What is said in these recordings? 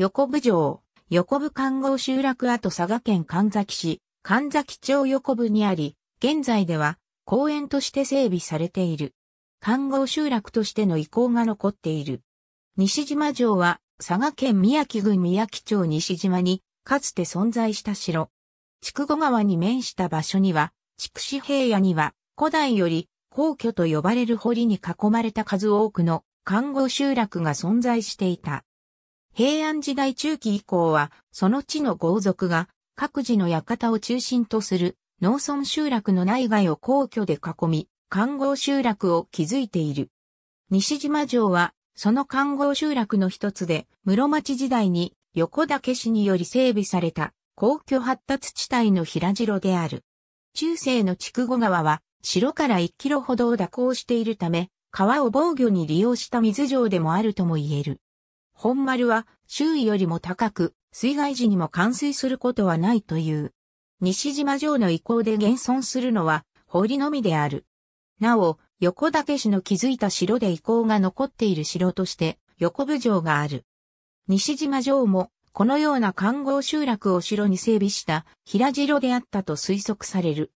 横部城、横部観光集落跡佐賀県神崎市、神崎町横部にあり、現在では公園として整備されている。観光集落としての遺構が残っている。西島城は佐賀県宮城郡宮城町西島にかつて存在した城。筑後川に面した場所には、筑紫平野には古代より皇居と呼ばれる堀に囲まれた数多くの観光集落が存在していた。平安時代中期以降は、その地の豪族が、各自の館を中心とする農村集落の内外を皇居で囲み、観合集落を築いている。西島城は、その観合集落の一つで、室町時代に横岳氏により整備された皇居発達地帯の平城である。中世の筑後川は、城から1キロほどを蛇行しているため、川を防御に利用した水城でもあるとも言える。本丸は周囲よりも高く、水害時にも冠水することはないという。西島城の意向で現存するのは、堀のみである。なお、横岳市の築いた城で遺構が残っている城として、横部城がある。西島城も、このような観光集落を城に整備した平城であったと推測される。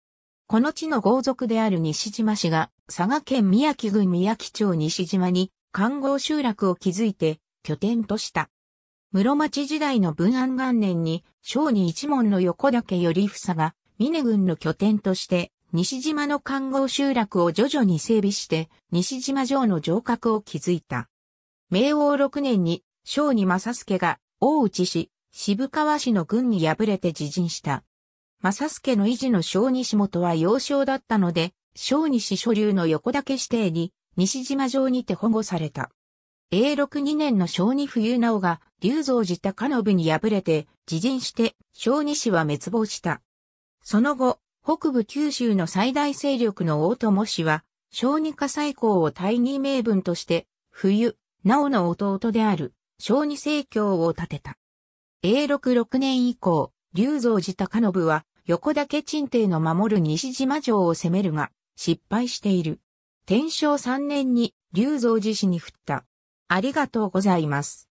この地の豪族である西島氏が、佐賀県宮城郡宮城町西島に、観光集落を築いて、拠点とした。室町時代の文安元年に、小二一門の横岳頼房が、峰軍の拠点として、西島の観合集落を徐々に整備して、西島城の城郭を築いた。明王六年に、小二正助が、大内氏、渋川氏の軍に敗れて自陣した。正助の維持の小西元は幼少だったので、小西所流の横岳指定に、西島城にて保護された。永禄2年の小児冬直が、龍造寺高信に敗れて、自陣して、小児氏は滅亡した。その後、北部九州の最大勢力の大友氏は、小児火最高を大義名分として、冬、直の弟である、小児政教を建てた。永禄6年以降、龍造寺高信は、横岳鎮帝の守る西島城を攻めるが、失敗している。天正3年に、龍造寺氏に降った。ありがとうございます。